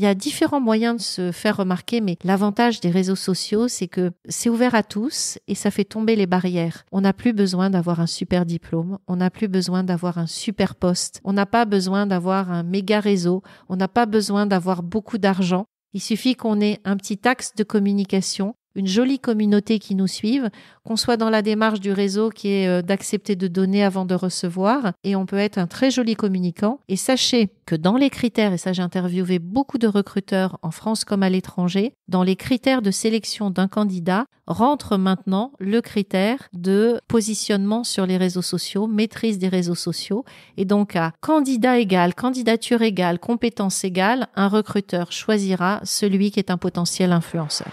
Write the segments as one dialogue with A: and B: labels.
A: Il y a différents moyens de se faire remarquer, mais l'avantage des réseaux sociaux, c'est que c'est ouvert à tous et ça fait tomber les barrières. On n'a plus besoin d'avoir un super diplôme, on n'a plus besoin d'avoir un super poste, on n'a pas besoin d'avoir un méga réseau, on n'a pas besoin d'avoir beaucoup d'argent. Il suffit qu'on ait un petit axe de communication, une jolie communauté qui nous suive, qu'on soit dans la démarche du réseau qui est euh, d'accepter de donner avant de recevoir, et on peut être un très joli communicant. Et sachez que dans les critères, et ça j'ai interviewé beaucoup de recruteurs en France comme à l'étranger, dans les critères de sélection d'un candidat rentre maintenant le critère de positionnement sur les réseaux sociaux, maîtrise des réseaux sociaux, et donc à candidat égal, candidature égale, compétence égale, un recruteur choisira celui qui est un potentiel influenceur.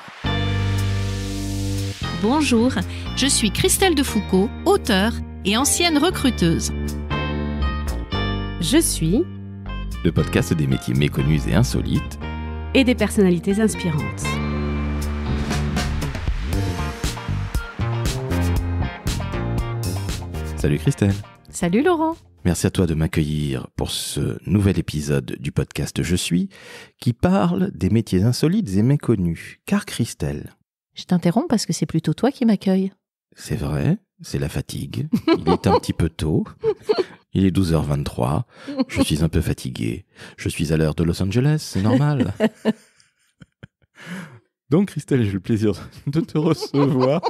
A: Bonjour, je suis Christelle de Defoucault, auteure et ancienne recruteuse. Je suis
B: le podcast des métiers méconnus et insolites
A: et des personnalités inspirantes. Salut Christelle. Salut Laurent.
B: Merci à toi de m'accueillir pour ce nouvel épisode du podcast Je suis, qui parle des métiers insolites et méconnus. Car Christelle,
A: je t'interromps parce que c'est plutôt toi qui m'accueille.
B: C'est vrai, c'est la fatigue. Il est un petit peu tôt. Il est 12h23. Je suis un peu fatigué. Je suis à l'heure de Los Angeles, c'est normal. Donc Christelle, j'ai le plaisir de te recevoir.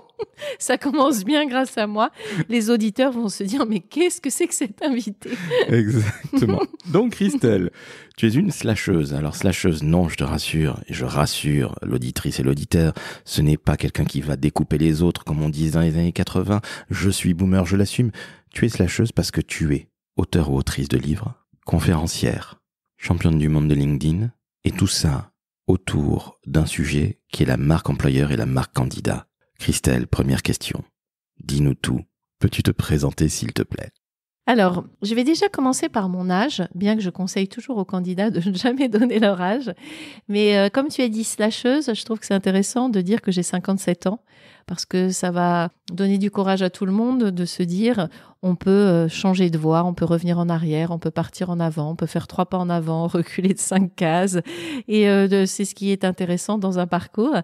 A: Ça commence bien grâce à moi. Les auditeurs vont se dire mais qu'est-ce que c'est que cette invité
B: Exactement. Donc Christelle, tu es une slasheuse. Alors slasheuse, non, je te rassure, et je rassure l'auditrice et l'auditeur, ce n'est pas quelqu'un qui va découper les autres comme on disait dans les années 80. Je suis boomer, je l'assume. Tu es slasheuse parce que tu es auteur ou autrice de livres, conférencière, championne du monde de LinkedIn, et tout ça autour d'un sujet qui est la marque employeur et la marque candidat. Christelle, première question. Dis-nous tout. Peux-tu te présenter, s'il te plaît
A: alors, je vais déjà commencer par mon âge, bien que je conseille toujours aux candidats de ne jamais donner leur âge. Mais euh, comme tu as dit slasheuse, je trouve que c'est intéressant de dire que j'ai 57 ans, parce que ça va donner du courage à tout le monde de se dire on peut euh, changer de voie, on peut revenir en arrière, on peut partir en avant, on peut faire trois pas en avant, reculer de cinq cases. Et euh, c'est ce qui est intéressant dans un parcours.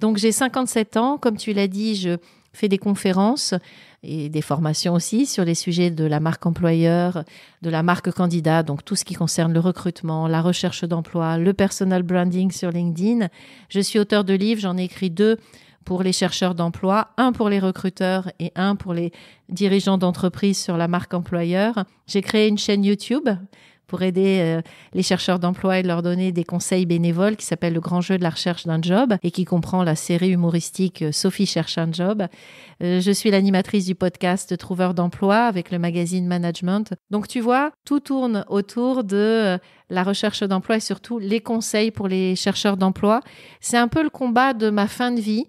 A: Donc j'ai 57 ans, comme tu l'as dit, je fais des conférences et des formations aussi sur les sujets de la marque employeur, de la marque candidat, donc tout ce qui concerne le recrutement, la recherche d'emploi, le personal branding sur LinkedIn. Je suis auteur de livres, j'en ai écrit deux pour les chercheurs d'emploi, un pour les recruteurs et un pour les dirigeants d'entreprise sur la marque employeur. J'ai créé une chaîne YouTube pour aider euh, les chercheurs d'emploi et leur donner des conseils bénévoles qui s'appelle Le grand jeu de la recherche d'un job et qui comprend la série humoristique euh, Sophie cherche un job. Euh, je suis l'animatrice du podcast Trouveur d'emploi avec le magazine Management. Donc tu vois, tout tourne autour de la recherche d'emploi et surtout les conseils pour les chercheurs d'emploi. C'est un peu le combat de ma fin de vie.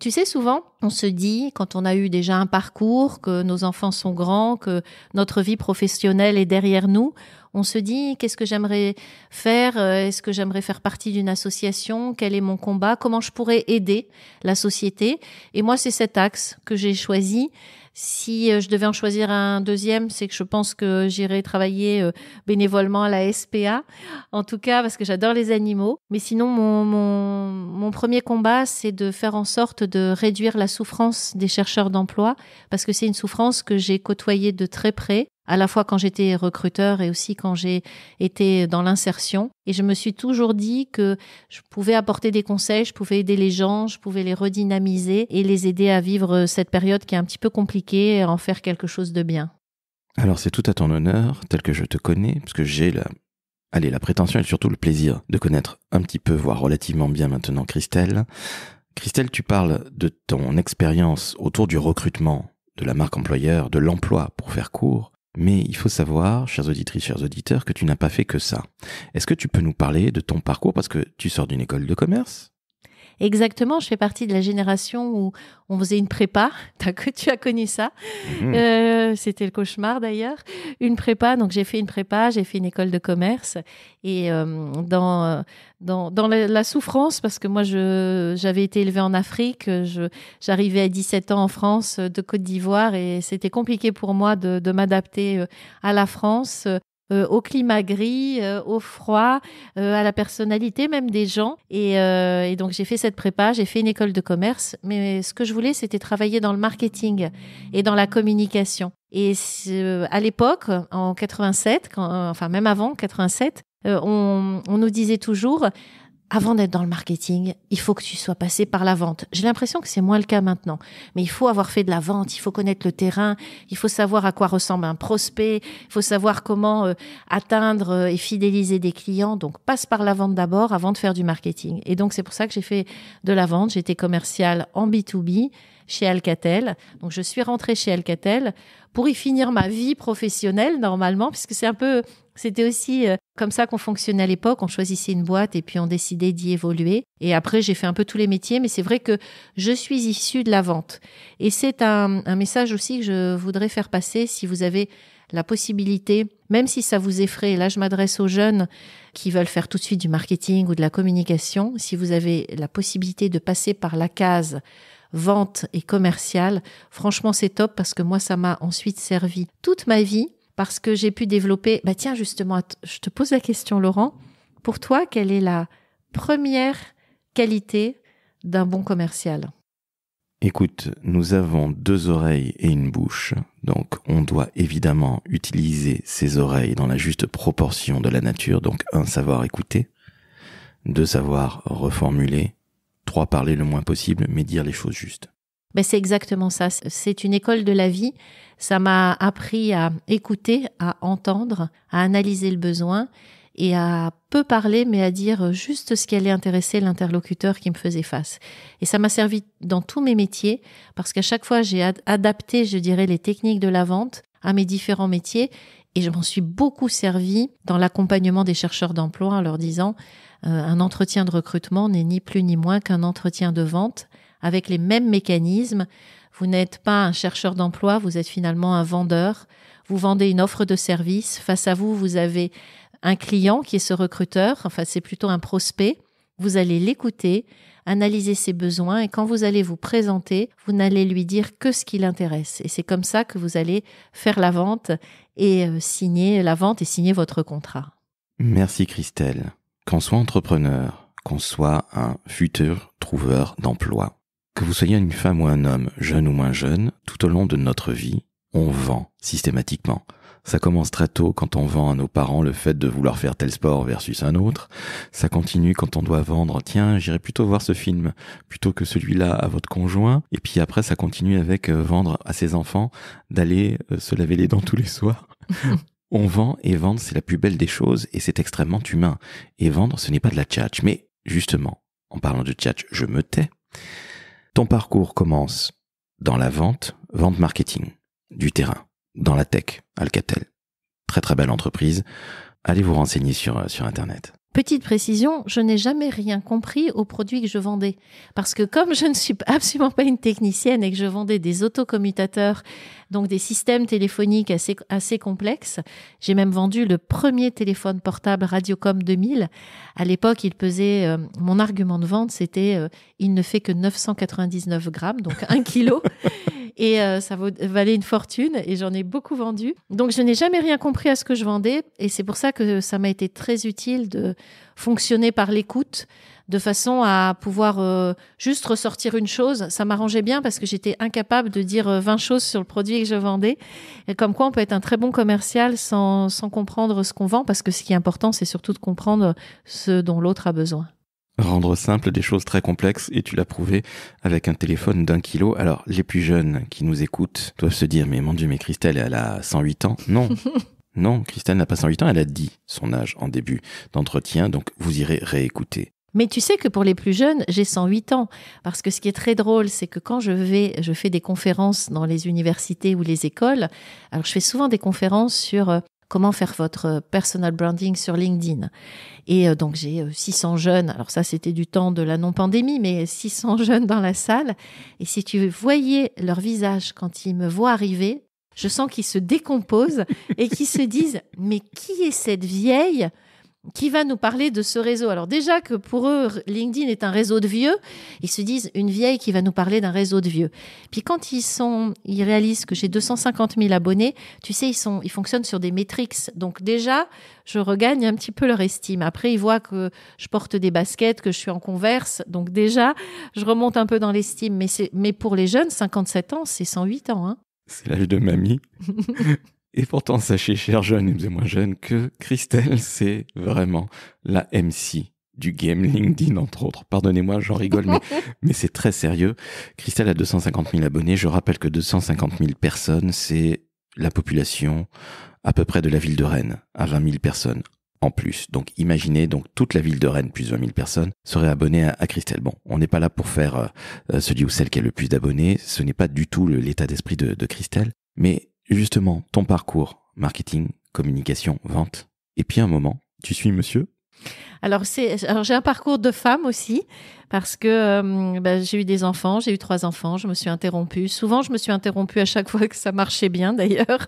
A: tu sais, souvent, on se dit, quand on a eu déjà un parcours, que nos enfants sont grands, que notre vie professionnelle est derrière nous, on se dit qu'est-ce que j'aimerais faire euh, Est-ce que j'aimerais faire partie d'une association Quel est mon combat Comment je pourrais aider la société Et moi, c'est cet axe que j'ai choisi. Si euh, je devais en choisir un deuxième, c'est que je pense que j'irai travailler euh, bénévolement à la SPA, en tout cas parce que j'adore les animaux. Mais sinon, mon, mon, mon premier combat, c'est de faire en sorte de réduire la souffrance des chercheurs d'emploi, parce que c'est une souffrance que j'ai côtoyée de très près à la fois quand j'étais recruteur et aussi quand j'ai été dans l'insertion. Et je me suis toujours dit que je pouvais apporter des conseils, je pouvais aider les gens, je pouvais les redynamiser et les aider à vivre cette période qui est un petit peu compliquée et en faire quelque chose de bien.
B: Alors c'est tout à ton honneur, tel que je te connais, parce que j'ai la, allez, la prétention et surtout le plaisir de connaître un petit peu, voire relativement bien maintenant Christelle. Christelle, tu parles de ton expérience autour du recrutement, de la marque employeur, de l'emploi pour faire court. Mais il faut savoir, chers auditrices, chers auditeurs, que tu n'as pas fait que ça. Est-ce que tu peux nous parler de ton parcours Parce que tu sors d'une école de commerce,
A: Exactement, je fais partie de la génération où on faisait une prépa. tu as connu ça. Mhm. Euh, c'était le cauchemar d'ailleurs. Une prépa, donc j'ai fait une prépa, j'ai fait une école de commerce. Et euh, euh, dans, dans, dans, la, souffrance, parce que moi je j'avais été élevée en Afrique, je j'arrivais à 17 ans en France de Côte d'Ivoire et c'était compliqué pour moi de, de m'adapter à la France. Euh, au climat gris, euh, au froid, euh, à la personnalité même des gens. Et, et donc j'ai fait cette prépa, j'ai fait une école de commerce, mais ce que je voulais, c'était travailler dans le marketing et dans la communication. Et à l'époque, en 87, quand, enfin même avant 87, on, on, nous disait toujours avant d'être dans le marketing, il faut que tu sois passé par la vente. J'ai l'impression que c'est moins le cas maintenant, mais il faut avoir fait de la vente, il faut connaître le terrain, il faut savoir à quoi ressemble un prospect, il faut savoir comment euh, atteindre euh, et fidéliser des clients. Donc passe par la vente d'abord avant de faire du marketing. Et donc c'est pour ça que j'ai fait de la vente, j'étais commerciale en B2B chez Alcatel. Donc je suis rentrée chez Alcatel pour y finir ma vie professionnelle normalement, puisque c'est un peu, c'était aussi euh, comme ça qu'on fonctionnait à l'époque. On choisissait une boîte et puis on décidait d'y évoluer. Et après, j'ai fait un peu tous les métiers, mais c'est vrai que je suis issue de la vente. Et c'est un, un message aussi que je voudrais faire passer si vous avez la possibilité, même si ça vous effraie, là je m'adresse aux jeunes qui veulent faire tout de suite du marketing ou de la communication, si vous avez la possibilité de passer par la case vente et commercial, franchement c'est top parce que moi ça m'a ensuite servi toute ma vie parce que j'ai pu développer bah tiens justement je te pose la question Laurent, pour toi quelle est la première qualité d'un bon commercial
B: Écoute, nous avons deux oreilles et une bouche, donc on doit évidemment utiliser ces oreilles dans la juste proportion de la nature, donc un, savoir écouter, deux, savoir reformuler, parler le moins possible, mais dire les choses justes.
A: Ben c'est exactement ça. C'est une école de la vie. Ça m'a appris à écouter, à entendre, à analyser le besoin et à peu parler, mais à dire juste ce qui allait intéresser l'interlocuteur qui me faisait face. Et ça m'a servi dans tous mes métiers parce qu'à chaque fois, j'ai adapté, je dirais, les techniques de la vente à mes différents métiers et je m'en suis beaucoup servi dans l'accompagnement des chercheurs d'emploi en leur disant euh, un entretien de recrutement n'est ni plus ni moins qu'un entretien de vente avec les mêmes mécanismes. Vous n'êtes pas un chercheur d'emploi, vous êtes finalement un vendeur. Vous vendez une offre de service. Face à vous, vous avez un client qui est ce recruteur. Enfin, c'est plutôt un prospect. Vous allez l'écouter, analyser ses besoins et quand vous allez vous présenter, vous n'allez lui dire que ce qui l'intéresse. Et c'est comme ça que vous allez faire la vente et euh, signer la vente et signer votre contrat.
B: Merci Christelle qu'on soit entrepreneur, qu'on soit un futur trouveur d'emploi, que vous soyez une femme ou un homme, jeune ou moins jeune, tout au long de notre vie, on vend systématiquement. Ça commence très tôt quand on vend à nos parents le fait de vouloir faire tel sport versus un autre. Ça continue quand on doit vendre, tiens, j'irai plutôt voir ce film plutôt que celui-là à votre conjoint. Et puis après, ça continue avec euh, vendre à ses enfants d'aller euh, se laver les dents tous les soirs On vend et vendre, c'est la plus belle des choses et c'est extrêmement humain. Et vendre, ce n'est pas de la tchatch. Mais justement, en parlant de tchatch, je me tais. Ton parcours commence dans la vente, vente marketing, du terrain, dans la tech, Alcatel. Très très belle entreprise. Allez vous renseigner sur, euh, sur Internet.
A: Petite précision, je n'ai jamais rien compris aux produits que je vendais. Parce que comme je ne suis absolument pas une technicienne et que je vendais des autocommutateurs, donc des systèmes téléphoniques assez, assez complexes, j'ai même vendu le premier téléphone portable Radiocom 2000. À l'époque, il pesait, euh, mon argument de vente, c'était, euh, il ne fait que 999 grammes, donc un kilo. Et euh, ça valait une fortune et j'en ai beaucoup vendu. Donc je n'ai jamais rien compris à ce que je vendais et c'est pour ça que ça m'a été très utile de fonctionner par l'écoute de façon à pouvoir euh, juste ressortir une chose. Ça m'arrangeait bien parce que j'étais incapable de dire 20 euh, choses sur le produit que je vendais. Et comme quoi, on peut être un très bon commercial sans, sans comprendre ce qu'on vend parce que ce qui est important, c'est surtout de comprendre ce dont l'autre a besoin.
B: Rendre simple des choses très complexes, et tu l'as prouvé avec un téléphone d'un kilo. Alors, les plus jeunes qui nous écoutent doivent se dire, mais mon Dieu, mais Christelle, elle a 108 ans. Non. non, Christelle n'a pas 108 ans, elle a dit son âge en début d'entretien, donc vous irez réécouter.
A: Mais tu sais que pour les plus jeunes, j'ai 108 ans. Parce que ce qui est très drôle, c'est que quand je vais, je fais des conférences dans les universités ou les écoles. Alors, je fais souvent des conférences sur euh, comment faire votre euh, personal branding sur LinkedIn. Et euh, donc j'ai 600 euh, jeunes, alors ça c'était du temps de la non-pandémie, mais 600 jeunes dans la salle. Et si tu voyais leur visage quand ils me voient arriver, je sens qu'ils se décomposent et qu'ils se disent, mais qui est cette vieille qui va nous parler de ce réseau. Alors déjà que pour eux, LinkedIn est un réseau de vieux, ils se disent une vieille qui va nous parler d'un réseau de vieux. Puis quand ils sont, ils réalisent que j'ai 250 000 abonnés, tu sais, ils sont, ils fonctionnent sur des métriques. Donc déjà, je regagne un petit peu leur estime. Après, ils voient que je porte des baskets, que je suis en converse. Donc déjà, je remonte un peu dans l'estime. Mais c'est, mais pour les jeunes, 57 ans, c'est 108 ans. Hein.
B: C'est l'âge de mamie. Et pourtant, sachez, chers jeunes et moins jeunes, que Christelle, c'est vraiment la MC du game LinkedIn, entre autres. Pardonnez-moi, j'en rigole, mais, c'est très sérieux. Christelle a 250 000 abonnés. Je rappelle que 250 000 personnes, c'est la population à peu près de la ville de Rennes, à 20 000 personnes en plus. Donc imaginez, donc toute la ville de Rennes, plus 20 000 personnes, seraient abonnée à, Christelle. Bon, on n'est pas là pour faire euh, euh, celui ou celle qui a le plus d'abonnés, ce n'est pas du tout l'état d'esprit de Christelle, mais justement ton parcours marketing, communication, vente. Et puis un moment, tu suis monsieur
A: alors, alors j'ai un parcours de femme aussi, parce que euh, bah, j'ai eu des enfants, j'ai eu trois enfants, je me suis interrompue. Souvent, je me suis interrompue à chaque fois que ça marchait bien d'ailleurs.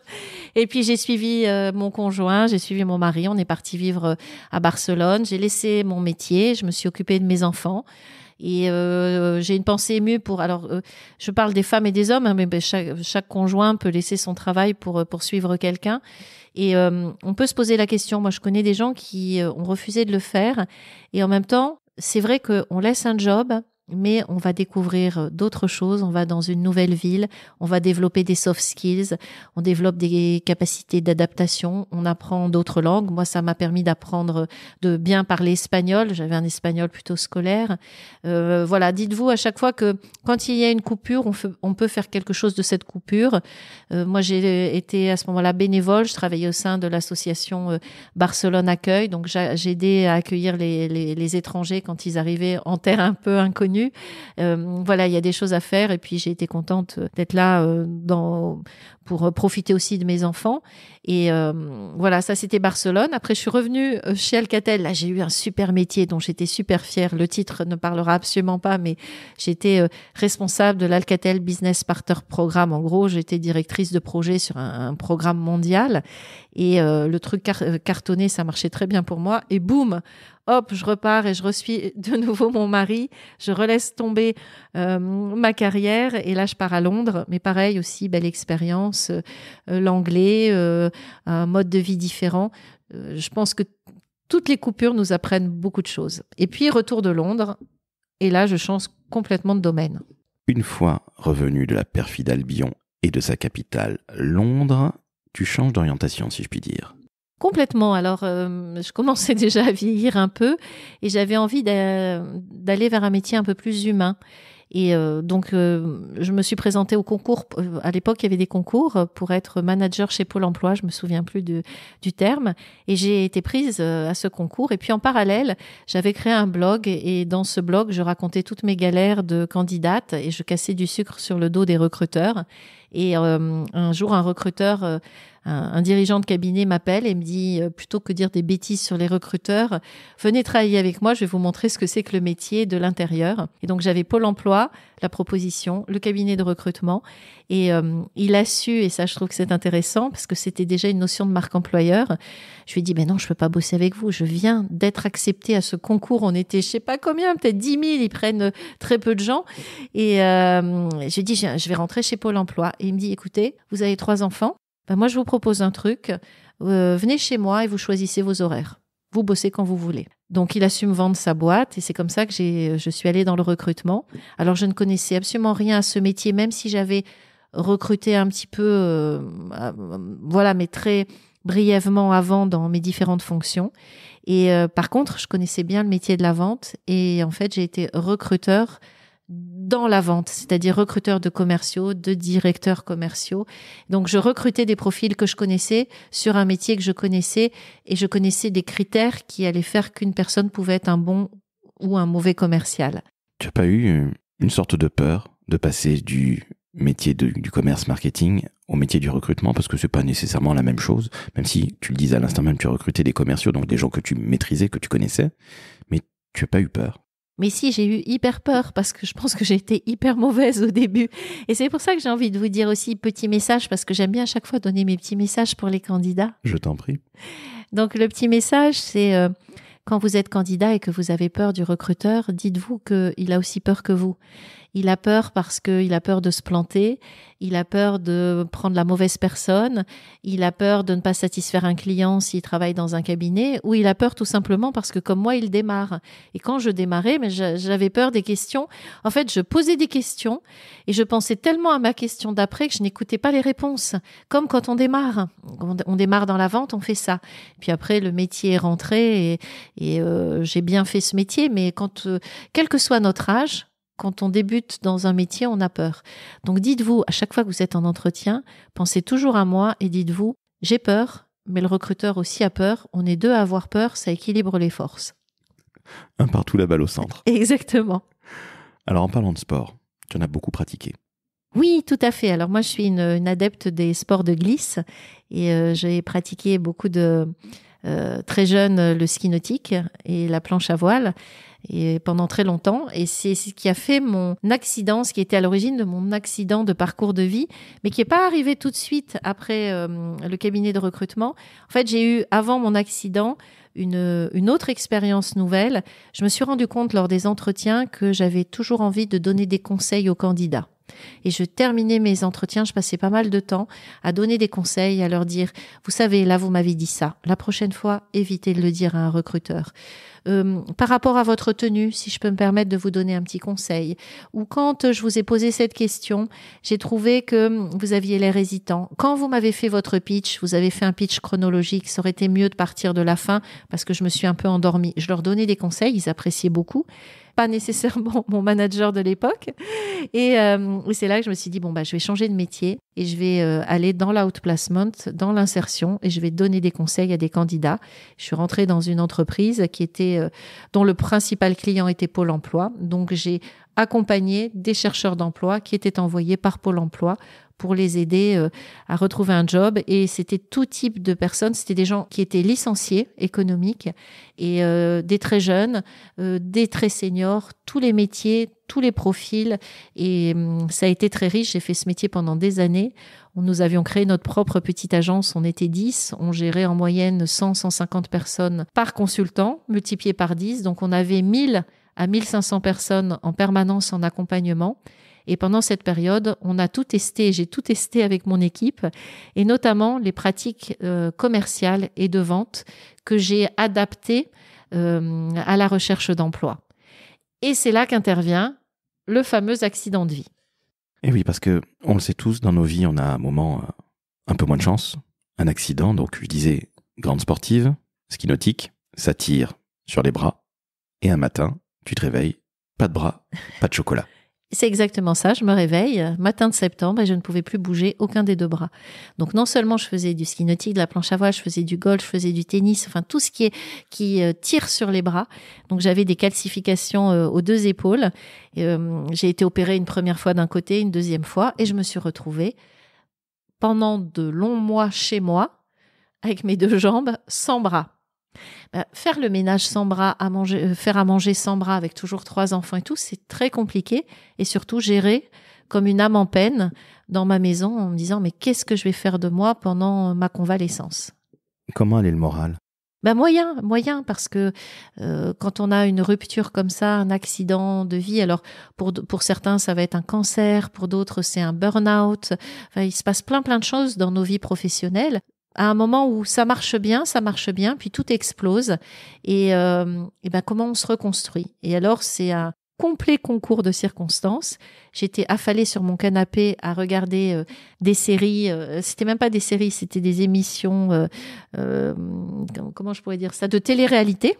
A: Et puis, j'ai suivi euh, mon conjoint, j'ai suivi mon mari, on est parti vivre euh, à Barcelone, j'ai laissé mon métier, je me suis occupée de mes enfants. Et euh, j'ai une pensée émue pour. Alors, euh, je parle des femmes et des hommes, hein, mais ben, chaque, conjoint peut laisser son travail pour euh, poursuivre quelqu'un. Et on peut se poser la question. Moi, je connais des gens qui ont refusé de le faire. Et en même temps, c'est vrai qu'on laisse un job mais on va découvrir euh, d'autres choses, on va dans une nouvelle ville, on va développer des soft skills, on développe des capacités d'adaptation, on apprend d'autres langues. Moi, ça m'a permis d'apprendre euh, de bien parler espagnol, j'avais un espagnol plutôt scolaire. Euh, voilà, dites-vous à chaque fois que quand il y a une coupure, on, peut faire quelque chose de cette coupure. moi, j'ai été à ce moment-là bénévole, je travaillais au sein de l'association Barcelone Accueil, donc j'ai aidé à accueillir les étrangers quand ils arrivaient en terre un peu inconnue. Euh, voilà, il y a des choses à faire et puis j'ai été contente euh, d'être là euh, pour profiter aussi de mes enfants. Et voilà, ça c'était Barcelone. Après, je suis revenue chez Alcatel. Là, j'ai eu un super métier dont j'étais super fière. Le titre ne parlera absolument pas, mais j'étais responsable de l'Alcatel Business Partner Programme. En gros, j'étais directrice de projet sur un, programme mondial. Et le truc cartonné, ça marchait très bien pour moi. Et boum, hop, je repars et je reçois de nouveau mon mari, je relaisse tomber euh, ma carrière et là je pars à Londres. Mais pareil aussi, belle expérience, euh, l'anglais, euh, un mode de vie différent. je pense que toutes les coupures nous apprennent beaucoup de choses. Et puis retour de Londres, et là je change complètement de domaine.
B: Une fois revenu de la perfide Albion et de sa capitale Londres, tu changes d'orientation si je puis dire.
A: Complètement. Alors, euh, je commençais déjà à vieillir un peu et j'avais envie d'aller vers un métier un peu plus humain. Et euh, donc, euh, je me suis présentée au concours. À l'époque, il y avait des concours pour être manager chez Pôle Emploi. Je me souviens plus du terme. Et j'ai été prise à ce concours. Et puis, en parallèle, j'avais créé un blog. Et dans ce blog, je racontais toutes mes galères de candidate et je cassais du sucre sur le dos des recruteurs. Et euh, un jour, un recruteur, euh, un, dirigeant de cabinet m'appelle et me dit, euh, plutôt que dire des bêtises sur les recruteurs, venez travailler avec moi, je vais vous montrer ce que c'est que le métier de l'intérieur. Et donc j'avais Pôle Emploi, la proposition, le cabinet de recrutement. Et il a su, et ça je trouve que c'est intéressant, parce que c'était déjà une notion de marque employeur. Je lui ai dit, mais ben non, je ne peux pas bosser avec vous. Je viens d'être accepté à ce concours. On était, je ne sais pas combien, peut-être 10 000. Ils prennent très peu de gens. Et je dit, je vais rentrer chez Pôle Emploi il me dit, écoutez, vous avez trois enfants, ben moi je vous propose un truc, euh, venez chez moi et vous choisissez vos horaires. Vous bossez quand vous voulez. Donc il assume vendre sa boîte et c'est comme ça que j'ai, euh, je suis allée dans le recrutement. Alors je ne connaissais absolument rien à ce métier, même si j'avais recruté un petit peu, euh, voilà, mais très brièvement avant dans mes différentes fonctions. Et par contre, je connaissais bien le métier de la vente et en fait j'ai été recruteur dans la vente, c'est-à-dire recruteur de commerciaux, de directeurs commerciaux. Donc je recrutais des profils que je connaissais sur un métier que je connaissais et je connaissais des critères qui allaient faire qu'une personne pouvait être un bon ou un mauvais commercial.
B: Tu n'as pas eu euh, une sorte de peur de passer du métier du commerce marketing au métier du recrutement parce que c'est pas nécessairement la même chose même si tu le disais à l'instant même tu recrutais des commerciaux donc des gens que tu maîtrisais que tu connaissais mais tu n'as pas eu peur
A: mais si, j'ai eu hyper peur parce que je pense que j'ai été hyper mauvaise au début. Et c'est pour ça que j'ai envie de vous dire aussi petit message parce que j'aime bien à chaque fois donner mes petits messages pour les candidats. Je t'en prie. Donc le petit message, c'est euh, quand vous êtes candidat et que vous avez peur du recruteur, dites-vous qu'il a aussi peur que vous. Il a peur parce qu'il a peur de se planter, il a peur de prendre la mauvaise personne, il a peur de ne pas satisfaire un client s'il travaille dans un cabinet, ou il a peur tout simplement parce que comme moi, il démarre. Et quand je démarrais, mais j'avais peur des questions. En fait, je posais des questions et je pensais tellement à ma question d'après que je n'écoutais pas les réponses. Comme quand on démarre. On démarre dans la vente, on fait ça. Puis après, le métier est rentré et, euh, j'ai bien fait ce métier, mais quand, euh, quel que soit notre âge, quand on débute dans un métier, on a peur. Donc dites-vous, à chaque fois que vous êtes en entretien, pensez toujours à moi et dites-vous, j'ai peur, mais le recruteur aussi a peur. On est deux à avoir peur, ça équilibre les forces.
B: Un partout la balle au centre.
A: Exactement.
B: Alors en parlant de sport, tu en as beaucoup pratiqué.
A: Oui, tout à fait. Alors moi, je suis une, adepte des sports de glisse et euh, j'ai pratiqué beaucoup de, euh, très jeune euh, le ski nautique et la planche à voile et pendant très longtemps. Et c'est ce qui a fait mon accident, ce qui était à l'origine de mon accident de parcours de vie, mais qui n'est pas arrivé tout de suite après euh, le cabinet de recrutement. En fait, j'ai eu, avant mon accident, une, une autre expérience nouvelle. Je me suis rendu compte lors des entretiens que j'avais toujours envie de donner des conseils aux candidats. Et je terminais mes entretiens, je passais pas mal de temps à donner des conseils, à leur dire, vous savez, là, vous m'avez dit ça. La prochaine fois, évitez de le dire à un recruteur. Euh, par rapport à votre tenue, si je peux me permettre de vous donner un petit conseil, ou quand euh, je vous ai posé cette question, j'ai trouvé que hum, vous aviez l'air hésitant. Quand vous m'avez fait votre pitch, vous avez fait un pitch chronologique, ça aurait été mieux de partir de la fin parce que je me suis un peu endormie. Je leur donnais des conseils, ils appréciaient beaucoup pas nécessairement mon manager de l'époque. Euh, et, c'est là que je me suis dit, bon, bah, je vais changer de métier et je vais euh, aller dans l'outplacement, dans l'insertion, et je vais donner des conseils à des candidats. Je suis rentrée dans une entreprise qui était, euh, dont le principal client était Pôle Emploi. Donc j'ai accompagné des chercheurs d'emploi qui étaient envoyés par Pôle Emploi pour les aider euh, à retrouver un job. Et c'était tout type de personnes. C'était des gens qui étaient licenciés économiques et euh, des très jeunes, euh, des très seniors, tous les métiers, tous les profils. Et hum, ça a été très riche. J'ai fait ce métier pendant des années. Nous avions créé notre propre petite agence. On était 10. On gérait en moyenne 100, 150 personnes par consultant, multiplié par 10. Donc on avait 1000 à 1500 personnes en permanence en accompagnement. Et pendant cette période, on a tout testé, j'ai tout testé avec mon équipe, et notamment les pratiques euh, commerciales et de vente que j'ai adaptées euh, à la recherche d'emploi. Et c'est là qu'intervient le fameux accident de vie.
B: Et eh oui, parce que on le sait tous, dans nos vies, on a un moment euh, un peu moins de chance, un accident. Donc, je disais, grande sportive, ski nautique, ça tire sur les bras. Et un matin, tu te réveilles, pas de bras, pas de chocolat.
A: C'est exactement ça, je me réveille, matin de septembre, et je ne pouvais plus bouger aucun des deux bras. Donc non seulement je faisais du ski nautique, de la planche à voile, je faisais du golf, je faisais du tennis, enfin tout ce qui, est, qui euh, tire sur les bras. Donc j'avais des calcifications euh, aux deux épaules. Euh, j'ai été opérée une première fois d'un côté, une deuxième fois, et je me suis retrouvée pendant de longs mois chez moi, avec mes deux jambes, sans bras. Bah, faire le ménage sans bras, à manger, euh, faire à manger sans bras avec toujours trois enfants et tout, c'est très compliqué. Et surtout, gérer comme une âme en peine dans ma maison en me disant mais qu'est-ce que je vais faire de moi pendant euh, ma convalescence
B: Comment allait le moral
A: bah, moyen, moyen, parce que euh, quand on a une rupture comme ça, un accident de vie, alors pour, pour certains ça va être un cancer, pour d'autres c'est un burn-out, enfin, il se passe plein plein de choses dans nos vies professionnelles à un moment où ça marche bien, ça marche bien, puis tout explose. Et, euh, et ben comment on se reconstruit Et alors, c'est un complet concours de circonstances. J'étais affalée sur mon canapé à regarder euh, des séries. Euh, c'était même pas des séries, c'était des émissions. Euh, euh, comment je pourrais dire ça De télé-réalité.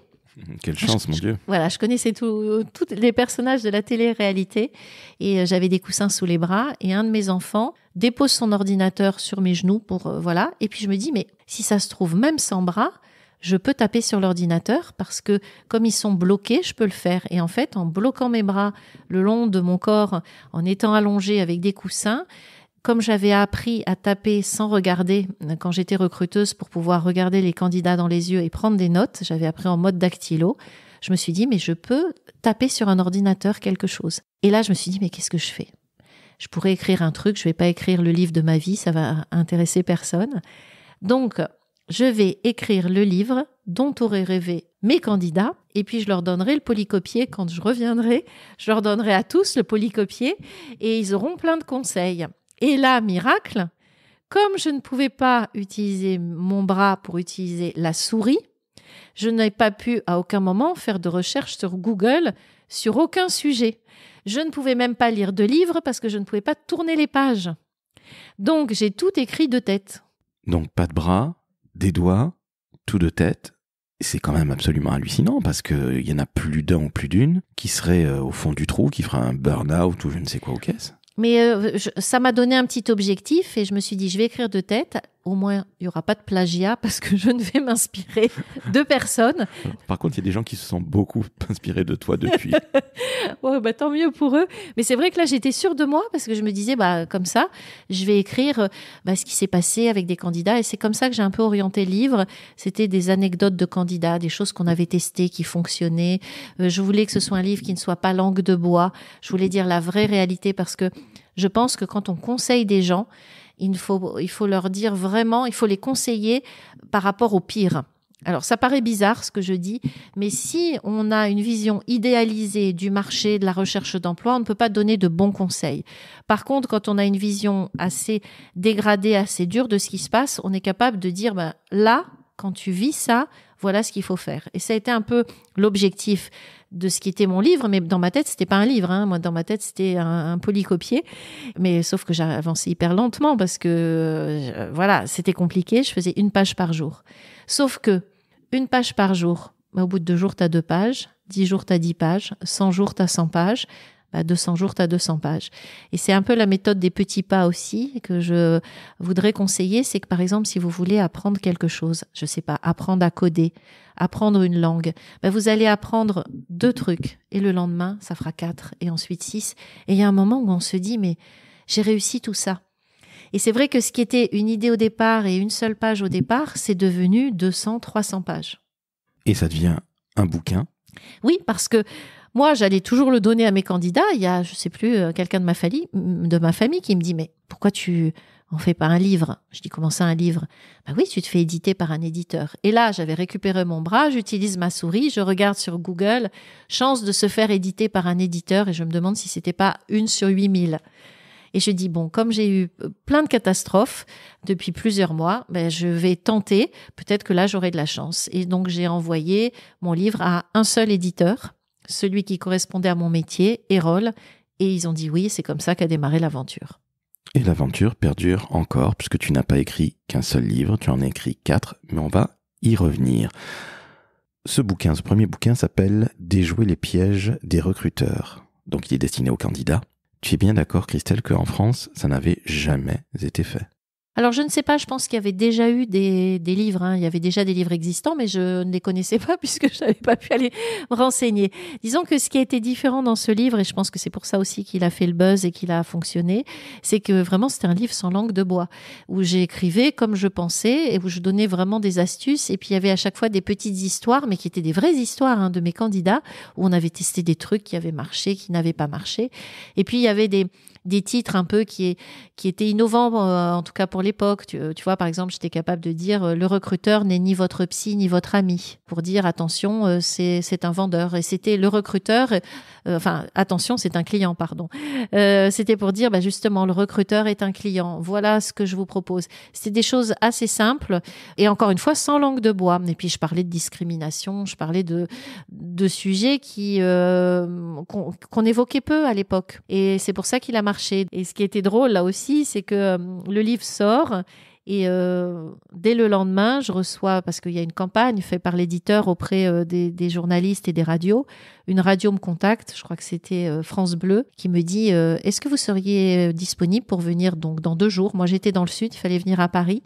B: Quelle chance, mon Dieu.
A: voilà, je connaissais tous les personnages de la télé-réalité et euh, j'avais des coussins sous les bras et un de mes enfants dépose son ordinateur sur mes genoux pour euh, voilà et puis je me dis mais si ça se trouve même sans bras, je peux taper sur l'ordinateur parce que comme ils sont bloqués, je peux le faire. Et en fait, en bloquant mes bras le long de mon corps, en étant allongé avec des coussins, comme j'avais appris à taper sans regarder euh, quand j'étais recruteuse pour pouvoir regarder les candidats dans les yeux et prendre des notes, j'avais appris en mode dactylo, je me suis dit, mais je peux taper sur un ordinateur quelque chose. Et là, je me suis dit, mais qu'est-ce que je fais Je pourrais écrire un truc, je vais pas écrire le livre de ma vie, ça va intéresser personne. Donc, je vais écrire le livre dont auraient rêvé mes candidats, et puis je leur donnerai le polycopier quand je reviendrai. Je leur donnerai à tous le polycopier, et ils auront plein de conseils. Et là, miracle, comme je ne pouvais pas utiliser mon bras pour utiliser la souris, je n'ai pas pu à aucun moment faire de recherche sur Google sur aucun sujet. Je ne pouvais même pas lire de livres parce que je ne pouvais pas tourner les pages. Donc j'ai tout écrit de tête.
B: Donc pas de bras, des doigts, tout de tête. C'est quand même absolument hallucinant parce qu'il y en a plus d'un ou plus d'une qui serait euh, au fond du trou, qui ferait un burn-out ou je ne sais quoi aux caisses.
A: Mais euh, ça m'a donné un petit objectif et je me suis dit, je vais écrire de tête au moins, il n'y aura pas de plagiat parce que je ne vais m'inspirer de personne.
B: Euh, par contre, il y a des gens qui se sont beaucoup inspirés de toi depuis.
A: ouais, bah, tant mieux pour eux. Mais c'est vrai que là, j'étais sûre de moi parce que je me disais, bah, comme ça, je vais écrire euh, bah, ce qui s'est passé avec des candidats. Et c'est comme ça que j'ai un peu orienté le livre. C'était des anecdotes de candidats, des choses qu'on avait testées, qui fonctionnaient. Euh, je voulais que ce soit un livre qui ne soit pas langue de bois. Je voulais dire la vraie réalité parce que je pense que quand on conseille des gens, il faut, il faut leur dire vraiment, il faut les conseiller par rapport au pire. Alors ça paraît bizarre ce que je dis, mais si on a une vision idéalisée du marché de la recherche d'emploi, on ne peut pas donner de bons conseils. Par contre, quand on a une vision assez dégradée, assez dure de ce qui se passe, on est capable de dire, ben, là, quand tu vis ça, voilà ce qu'il faut faire. Et ça a été un peu l'objectif de ce qui était mon livre, mais dans ma tête, c'était pas un livre. Hein. Moi, dans ma tête, c'était un, polycopier. Mais sauf que j'avançais hyper lentement parce que, euh, voilà, c'était compliqué. Je faisais une page par jour. Sauf que, une page par jour, au bout de deux jours, tu as deux pages. Dix jours, tu as 10 pages. Cent jours, tu as 100 pages. 200 bah, jours, tu as 200 pages. Et c'est un peu la méthode des petits pas aussi que je voudrais conseiller. C'est que par exemple, si vous voulez apprendre quelque chose, je sais pas, apprendre à coder, apprendre une langue, bah, vous allez apprendre deux trucs et le lendemain, ça fera quatre et ensuite six. Et il y a un moment où on se dit, mais j'ai réussi tout ça. Et c'est vrai que ce qui était une idée au départ et une seule page au départ, c'est devenu 200, 300 pages.
B: Et ça devient un bouquin
A: oui, parce que moi, j'allais toujours le donner à mes candidats. Il y a, je sais plus, euh, quelqu'un de ma famille, de ma famille qui me dit, mais pourquoi tu en fais pas un livre Je dis, comment ça un livre Bah oui, tu te fais éditer par un éditeur. Et là, j'avais récupéré mon bras, j'utilise ma souris, je regarde sur Google, chance de se faire éditer par un éditeur, et je me demande si c'était pas une sur 8000. Et je dis, bon, comme j'ai eu euh, plein de catastrophes depuis plusieurs mois, ben, je vais tenter. Peut-être que là, j'aurai de la chance. Et donc, j'ai envoyé mon livre à un seul éditeur celui qui correspondait à mon métier, Erol, et ils ont dit oui, c'est comme ça qu'a démarré l'aventure.
B: Et l'aventure perdure encore, puisque tu n'as pas écrit qu'un seul livre, tu en as écrit quatre, mais on va y revenir. Ce bouquin, ce premier bouquin s'appelle Déjouer les pièges des recruteurs. Donc il est destiné aux candidats. Tu es bien d'accord, Christelle, qu'en France, ça n'avait jamais été fait.
A: Alors je ne sais pas, je pense qu'il y avait déjà eu des, des livres, hein. il y avait déjà des livres existants, mais je ne les connaissais pas puisque je n'avais pas pu aller me renseigner. Disons que ce qui a été différent dans ce livre, et je pense que c'est pour ça aussi qu'il a fait le buzz et qu'il a fonctionné, c'est que vraiment c'était un livre sans langue de bois, où j'écrivais comme je pensais et où je donnais vraiment des astuces, et puis il y avait à chaque fois des petites histoires, mais qui étaient des vraies histoires hein, de mes candidats, où on avait testé des trucs qui avaient marché, qui n'avaient pas marché, et puis il y avait des, des titres un peu qui, est, qui étaient innovants, euh, en tout cas pour l'époque. Tu, euh, tu, vois, par exemple, j'étais capable de dire euh, le recruteur n'est ni votre psy ni votre ami, pour dire attention, c'est un vendeur. Et c'était le recruteur, enfin, attention, c'est un client, pardon. c'était pour dire bah, justement, le recruteur est un client. Voilà ce que je vous propose. C'est des choses assez simples et encore une fois, sans langue de bois. Et puis, je parlais de discrimination, je parlais de, de sujets qui qu'on évoquait peu à l'époque. Et c'est pour ça qu'il a marqué et ce qui était drôle là aussi, c'est que euh, le livre sort et euh, dès le lendemain, je reçois, parce qu'il y a une campagne faite par l'éditeur auprès euh, des, journalistes et des radios, une radio me contacte, je crois que c'était France Bleu, qui me dit Est-ce que vous seriez disponible pour venir donc dans deux jours Moi j'étais dans le sud, il fallait venir à Paris,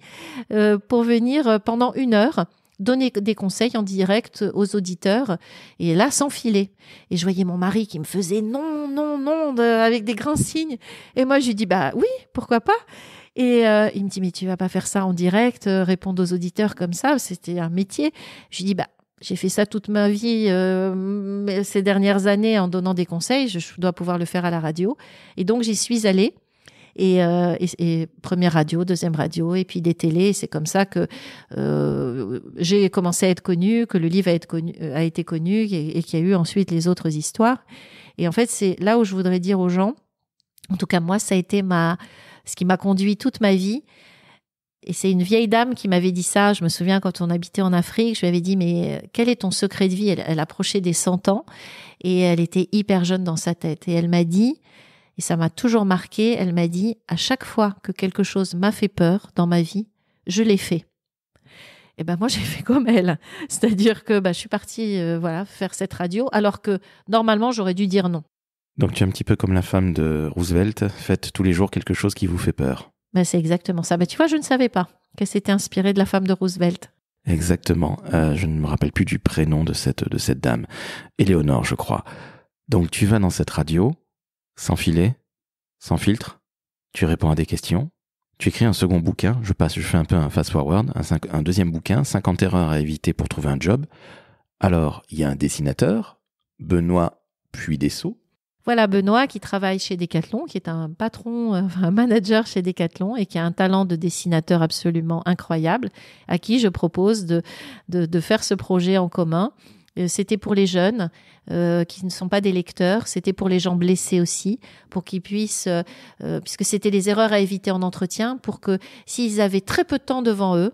A: pour venir pendant une heure donner des conseils en direct aux auditeurs et là s'enfiler Et je voyais mon mari qui me faisait non, non, non avec des grands signes. Et moi je lui dis bah oui, pourquoi pas. Et euh, il me dit mais tu vas pas faire ça en direct, euh, répondre aux auditeurs comme ça, c'était un métier. Je lui dis bah j'ai fait ça toute ma vie, euh, ces dernières années en donnant des conseils, je dois pouvoir le faire à la radio. Et donc j'y suis allée. Euh, et, première radio, deuxième radio, et puis des télés. C'est comme ça que euh, j'ai commencé à être connue, que le livre a, euh, été connu et, qu'il y a eu ensuite les autres histoires. Et en fait, c'est là où je voudrais dire aux gens, en tout cas moi, ça a été ma, ce qui m'a conduit toute ma vie. Et c'est une vieille dame qui m'avait dit ça. Je me souviens quand on habitait en Afrique, je lui avais dit mais quel est ton secret de vie elle, approchait des 100 ans et elle était hyper jeune dans sa tête. Et elle m'a dit et ça m'a toujours marqué. Elle m'a dit, à chaque fois que quelque chose m'a fait peur dans ma vie, je l'ai fait. Et eh ben moi j'ai fait comme elle, c'est-à-dire que bah, je suis partie euh, voilà faire cette radio alors que normalement j'aurais dû dire non.
B: Donc tu es un petit peu comme la femme de Roosevelt, faites tous les jours quelque chose qui vous fait peur.
A: Ben, c'est exactement ça. Ben, tu vois, je ne savais pas qu'elle s'était inspirée de la femme de Roosevelt.
B: Exactement. Euh, je ne me rappelle plus du prénom de cette, de cette dame. Éléonore, je crois. Donc tu vas dans cette radio, sans filet, sans filtre. Tu réponds à des questions. Tu écris un second bouquin. Je passe, fais un peu un fast-forward, un, deuxième bouquin, 50 erreurs à éviter pour trouver un job. Alors, il y a un dessinateur, Benoît Puy Dessau.
A: Voilà Benoît qui travaille chez Decathlon, qui est un patron, euh, un manager chez Decathlon et qui a un talent de dessinateur absolument incroyable, à qui je propose de faire ce projet en commun euh, c'était pour les jeunes euh, qui ne sont pas des lecteurs, c'était pour les gens blessés aussi, pour qu'ils puissent, euh, puisque c'était des erreurs à éviter en entretien, pour que s'ils avaient très peu de temps devant eux,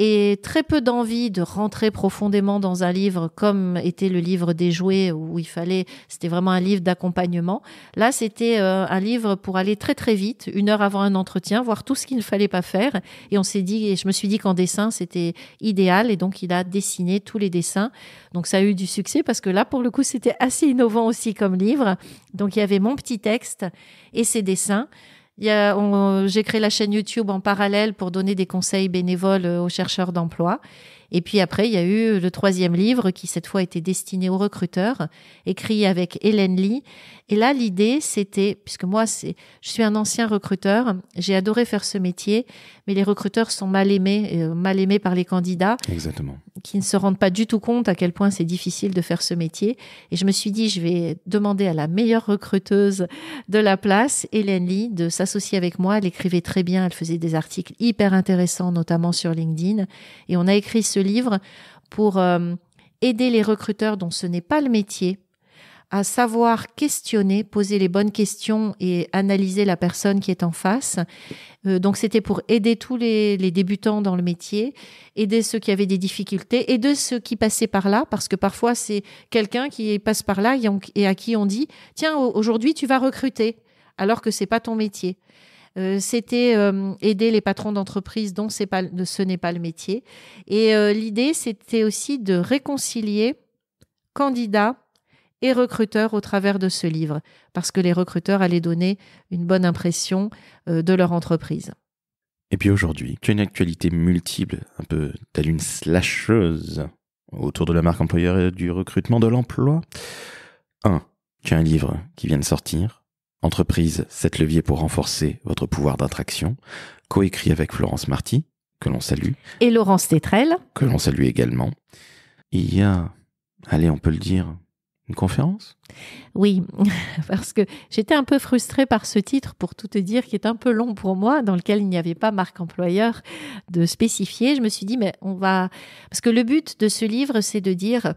A: et très peu d'envie de rentrer profondément dans un livre comme était le livre des jouets où il fallait, c'était vraiment un livre d'accompagnement. Là, c'était euh, un livre pour aller très très vite, une heure avant un entretien, voir tout ce qu'il ne fallait pas faire. Et on s'est dit, et je me suis dit qu'en dessin, c'était idéal. Et donc, il a dessiné tous les dessins. Donc, ça a eu du succès parce que là, pour le coup, c'était assez innovant aussi comme livre. Donc, il y avait mon petit texte et ses dessins. J'ai créé la chaîne YouTube en parallèle pour donner des conseils bénévoles euh, aux chercheurs d'emploi. Et puis après, il y a eu le troisième livre qui, cette fois, était destiné aux recruteurs, écrit avec Hélène Lee. Et là, l'idée, c'était, puisque moi, je suis un ancien recruteur, j'ai adoré faire ce métier, mais les recruteurs sont mal aimés, euh, mal aimés par les candidats. Exactement. Qui ne se rendent pas du tout compte à quel point c'est difficile de faire ce métier. Et je me suis dit, je vais demander à la meilleure recruteuse de la place, Hélène Lee, de s'associer avec moi. Elle écrivait très bien, elle faisait des articles hyper intéressants, notamment sur LinkedIn. Et on a écrit ce livre pour euh, aider les recruteurs dont ce n'est pas le métier à savoir questionner, poser les bonnes questions et analyser la personne qui est en face. Euh, donc c'était pour aider tous les, débutants dans le métier, aider ceux qui avaient des difficultés, aider ceux qui passaient par là, parce que parfois c'est quelqu'un qui passe par là et, à qui on dit tiens aujourd'hui tu vas recruter, alors que ce n'est pas ton métier. Euh, c'était euh, aider les patrons d'entreprise dont pas, ce n'est pas le métier. Et l'idée, c'était aussi de réconcilier candidats et recruteurs au travers de ce livre, parce que les recruteurs allaient donner une bonne impression euh, de leur entreprise.
B: Et puis aujourd'hui, tu as une actualité multiple, un peu telle une slasheuse, autour de la marque employeur et du recrutement de l'emploi. Un, Tu as un livre qui vient de sortir, Entreprise, 7 leviers pour renforcer votre pouvoir d'attraction, coécrit avec Florence Marty, que l'on salue.
A: Et Laurence Tetrel. Que l'on
B: salue également. Il y a, allez, on peut le dire, une conférence
A: Oui, parce que j'étais un peu frustrée par ce titre, pour tout te dire, qui est un peu long pour moi, dans lequel il n'y avait pas marque employeur de spécifier. Je me suis dit, mais on va... Parce que le but de ce livre, c'est de dire,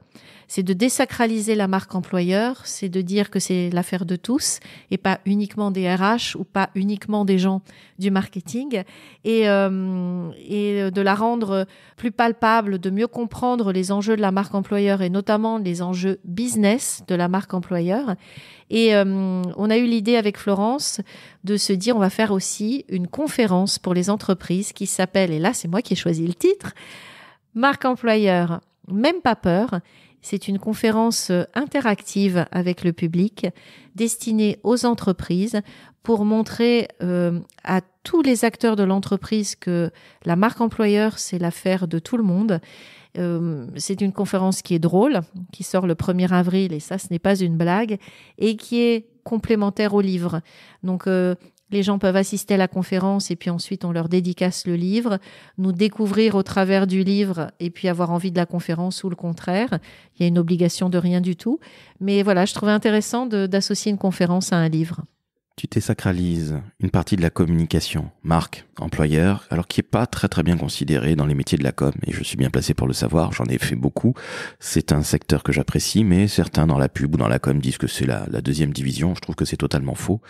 A: c'est de désacraliser la marque employeur, c'est de dire que c'est l'affaire de tous et pas uniquement des RH ou pas uniquement des gens du marketing euh, et, de la rendre plus palpable, de mieux comprendre les enjeux de la marque employeur et notamment les enjeux business de la marque employeur. Et euh, on a eu l'idée avec Florence de se dire on va faire aussi une conférence pour les entreprises qui s'appelle, et là c'est moi qui ai choisi le titre, Marque employeur, même pas peur. C'est une conférence euh, interactive avec le public destinée aux entreprises pour montrer euh, à tous les acteurs de l'entreprise que la marque employeur, c'est l'affaire de tout le monde. Euh, c'est une conférence qui est drôle, qui sort le 1er avril, et ça, ce n'est pas une blague, et qui est complémentaire au livre. Donc, les gens peuvent assister à la conférence et puis ensuite on leur dédicace le livre, nous découvrir au travers du livre et puis avoir envie de la conférence ou le contraire. Il y a une obligation de rien du tout. Mais voilà, je trouvais intéressant d'associer une conférence à un livre.
B: Tu désacralises une partie de la communication, marque, employeur, alors qui est pas très très bien considéré dans les métiers de la com, et je suis bien placé pour le savoir, j'en ai fait beaucoup, c'est un secteur que j'apprécie, mais certains dans la pub ou dans la com disent que c'est la deuxième division, je trouve que c'est totalement faux,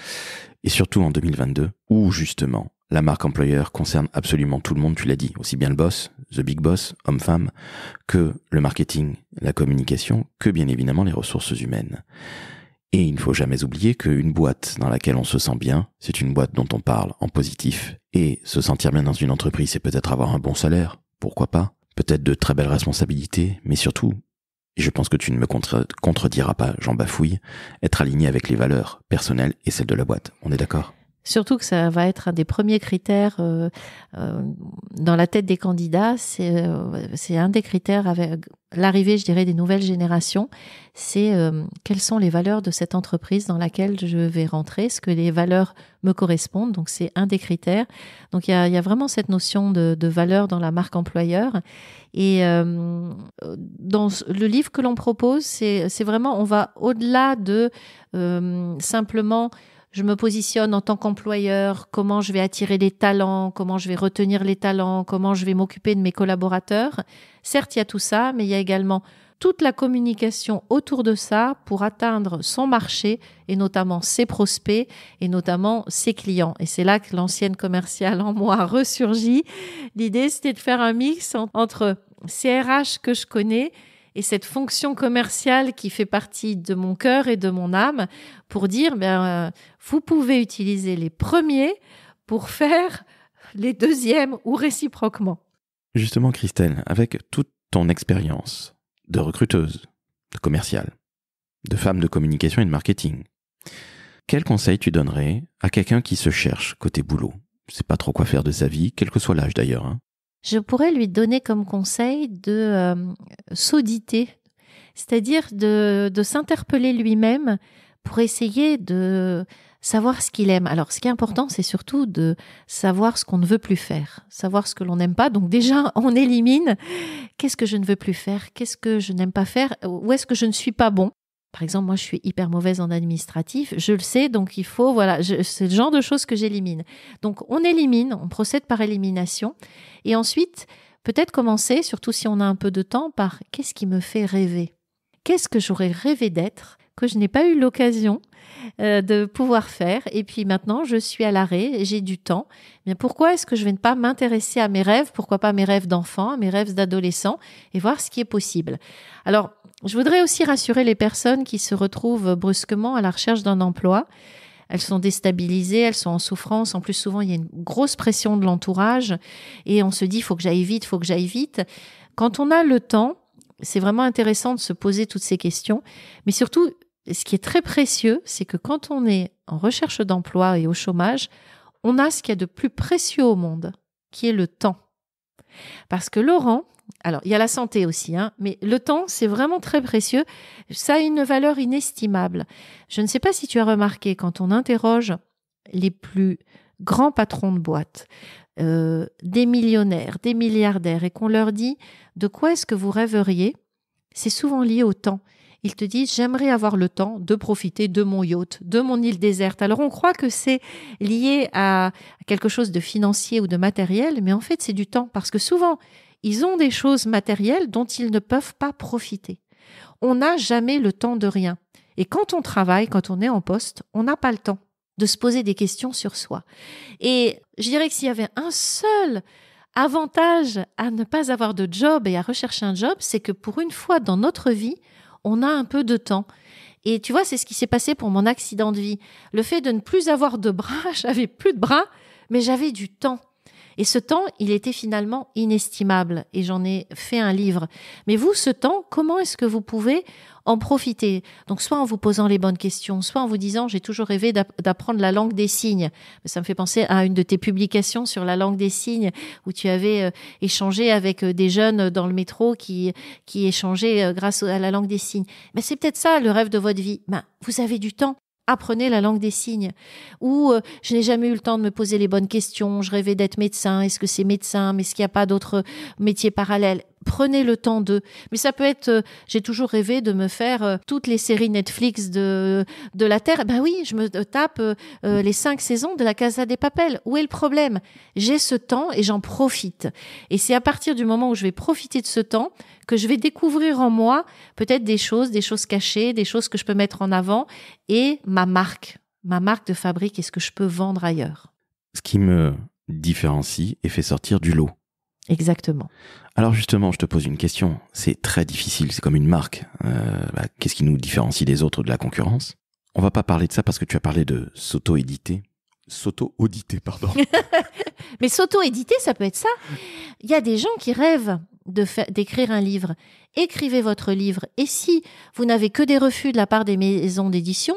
B: et surtout en 2022, où justement la marque employeur concerne absolument tout le monde, tu l'as dit, aussi bien le boss, the big boss, homme-femme, que le marketing, la communication, que bien évidemment les ressources humaines. Et il ne faut jamais oublier qu'une boîte dans laquelle on se sent bien, c'est une boîte dont on parle en positif. Et se sentir bien dans une entreprise, c'est peut-être avoir un bon salaire, pourquoi pas, peut-être de très belles responsabilités, mais surtout, et je pense que tu ne me contrediras pas, j'en bafouille, être aligné avec les valeurs personnelles et celles de la boîte. On est d'accord
A: Surtout que ça va être un des premiers critères euh, euh, dans la tête des candidats. Euh, c'est un des critères avec l'arrivée, je dirais, des nouvelles générations. C'est quelles sont les valeurs de cette entreprise dans laquelle je vais rentrer, ce que les valeurs me correspondent. Donc c'est un des critères. Donc il y a, vraiment cette notion de, de, valeur dans la marque employeur. Et dans le livre que l'on propose, c'est vraiment, on va au-delà de simplement je me positionne en tant qu'employeur, comment je vais attirer des talents, comment je vais retenir les talents, comment je vais m'occuper de mes collaborateurs. Certes, il y a tout ça, mais il y a également toute la communication autour de ça pour atteindre son marché et notamment ses prospects et notamment ses clients. Et c'est là que l'ancienne commerciale en moi ressurgit. L'idée, c'était de faire un mix entre CRH que je connais et cette fonction commerciale qui fait partie de mon cœur et de mon âme pour dire, ben, euh, vous pouvez utiliser les premiers pour faire les deuxièmes ou réciproquement.
B: Justement, Christelle, avec toute ton expérience de recruteuse, de commerciale, de femme de communication et de marketing, quel conseil tu donnerais à quelqu'un qui se cherche côté boulot C'est pas trop quoi faire de sa vie, quel que soit l'âge d'ailleurs. Hein
A: je pourrais lui donner comme conseil de euh, s'auditer, c'est-à-dire de, de s'interpeller lui-même pour essayer de savoir ce qu'il aime. Alors, ce qui est important, c'est surtout de savoir ce qu'on ne veut plus faire, savoir ce que l'on n'aime pas. Donc déjà, on élimine qu'est-ce que je ne veux plus faire, qu'est-ce que je n'aime pas faire, où est-ce que je ne suis pas bon. Par exemple, moi, je suis hyper mauvaise en administratif, je le sais, donc il faut, voilà, c'est le genre de choses que j'élimine. Donc, on élimine, on procède par élimination, et ensuite, peut-être commencer, surtout si on a un peu de temps, par qu'est-ce qui me fait rêver Qu'est-ce que j'aurais rêvé d'être que je n'ai pas eu l'occasion euh, de pouvoir faire. Et puis maintenant, je suis à l'arrêt, j'ai du temps. Mais pourquoi est-ce que je vais ne vais pas m'intéresser à mes rêves Pourquoi pas mes rêves d'enfant, mes rêves d'adolescent et voir ce qui est possible Alors, je voudrais aussi rassurer les personnes qui se retrouvent brusquement à la recherche d'un emploi. Elles sont déstabilisées, elles sont en souffrance. En plus, souvent, il y a une grosse pression de l'entourage et on se dit, faut que j'aille vite, faut que j'aille vite. Quand on a le temps, c'est vraiment intéressant de se poser toutes ces questions. Mais surtout, ce qui est très précieux, c'est que quand on est en recherche d'emploi et au chômage, on a ce qu'il y a de plus précieux au monde, qui est le temps. Parce que Laurent, alors, il y a la santé aussi, hein, mais le temps, c'est vraiment très précieux. Ça a une valeur inestimable. Je ne sais pas si tu as remarqué, quand on interroge les plus grands patrons de boîtes, euh, des millionnaires, des milliardaires, et qu'on leur dit de quoi est-ce que vous rêveriez, c'est souvent lié au temps. Ils te disent j'aimerais avoir le temps de profiter de mon yacht, de mon île déserte. Alors on croit que c'est lié à quelque chose de financier ou de matériel, mais en fait c'est du temps parce que souvent ils ont des choses matérielles dont ils ne peuvent pas profiter. On n'a jamais le temps de rien. Et quand on travaille, quand on est en poste, on n'a pas le temps de se poser des questions sur soi. Et je dirais que s'il y avait un seul avantage à ne pas avoir de job et à rechercher un job, c'est que pour une fois dans notre vie, on a un peu de temps. Et tu vois, c'est ce qui s'est passé pour mon accident de vie. Le fait de ne plus avoir de bras, j'avais plus de bras, mais j'avais du temps. Et ce temps, il était finalement inestimable. Et j'en ai fait un livre. Mais vous, ce temps, comment est-ce que vous pouvez en profiter Donc, soit en vous posant les bonnes questions, soit en vous disant, j'ai toujours rêvé d'apprendre la langue des signes. Ça me fait penser à une de tes publications sur la langue des signes, où tu avais euh, échangé avec euh, des jeunes dans le métro qui, qui échangeaient euh, grâce à la langue des signes. Mais c'est peut-être ça le rêve de votre vie. Ben, vous avez du temps apprenez la langue des signes. Ou euh, je n'ai jamais eu le temps de me poser les bonnes questions, je rêvais d'être médecin, est-ce que c'est médecin, mais est-ce qu'il n'y a pas d'autres métiers parallèles prenez le temps d'eux. Mais ça peut être, euh, j'ai toujours rêvé de me faire euh, toutes les séries Netflix de, de la Terre. Ben oui, je me euh, tape les cinq saisons de la Casa des Papels. Où est le problème J'ai ce temps et j'en profite. Et c'est à partir du moment où je vais profiter de ce temps que je vais découvrir en moi peut-être des choses, des choses cachées, des choses que je peux mettre en avant et ma marque, ma marque de fabrique et ce que je peux vendre ailleurs.
B: Ce qui me différencie et fait sortir du lot Exactement. Alors justement, je te pose une question. C'est très difficile, c'est comme une marque. Euh, bah, qu'est-ce qui nous différencie des autres de la concurrence On va pas parler de ça parce que tu as parlé de s'auto-éditer. S'auto-auditer, pardon.
A: Mais s'auto-éditer, ça peut être ça. Il y a des gens qui rêvent d'écrire un livre. Écrivez votre livre. Et si vous n'avez que des refus de la part des maisons d'édition,